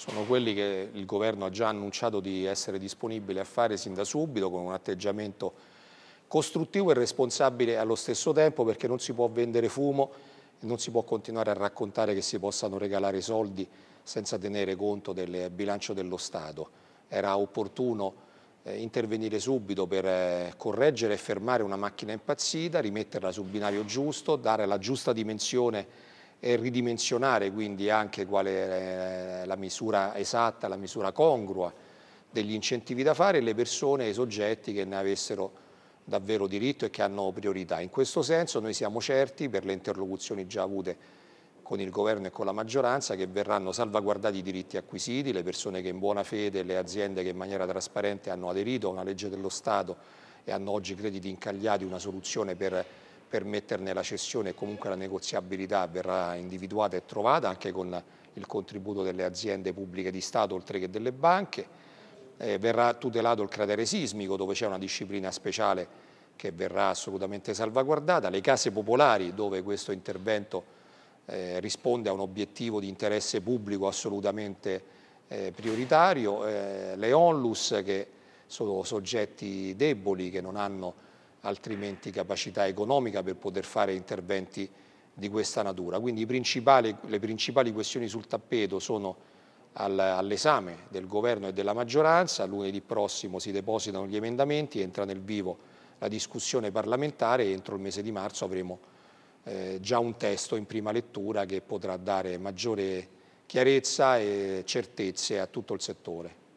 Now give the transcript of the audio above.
sono quelli che il governo ha già annunciato di essere disponibile a fare sin da subito con un atteggiamento costruttivo e responsabile allo stesso tempo perché non si può vendere fumo e non si può continuare a raccontare che si possano regalare soldi senza tenere conto del eh, bilancio dello Stato. Era opportuno eh, intervenire subito per eh, correggere e fermare una macchina impazzita, rimetterla sul binario giusto, dare la giusta dimensione e ridimensionare quindi anche qual è eh, la misura esatta, la misura congrua degli incentivi da fare e le persone e i soggetti che ne avessero davvero diritto e che hanno priorità. In questo senso noi siamo certi, per le interlocuzioni già avute con il governo e con la maggioranza, che verranno salvaguardati i diritti acquisiti, le persone che in buona fede, le aziende che in maniera trasparente hanno aderito a una legge dello Stato e hanno oggi crediti incagliati, una soluzione per permetterne la cessione e comunque la negoziabilità verrà individuata e trovata anche con il contributo delle aziende pubbliche di Stato oltre che delle banche. Eh, verrà tutelato il cratere sismico dove c'è una disciplina speciale che verrà assolutamente salvaguardata, le case popolari dove questo intervento eh, risponde a un obiettivo di interesse pubblico assolutamente eh, prioritario, eh, le onlus che sono soggetti deboli che non hanno altrimenti capacità economica per poter fare interventi di questa natura. Quindi principali, le principali questioni sul tappeto sono al, all'esame del governo e della maggioranza, lunedì prossimo si depositano gli emendamenti, entra nel vivo la discussione parlamentare e entro il mese di marzo avremo eh, già un testo in prima lettura che potrà dare maggiore chiarezza e certezze a tutto il settore.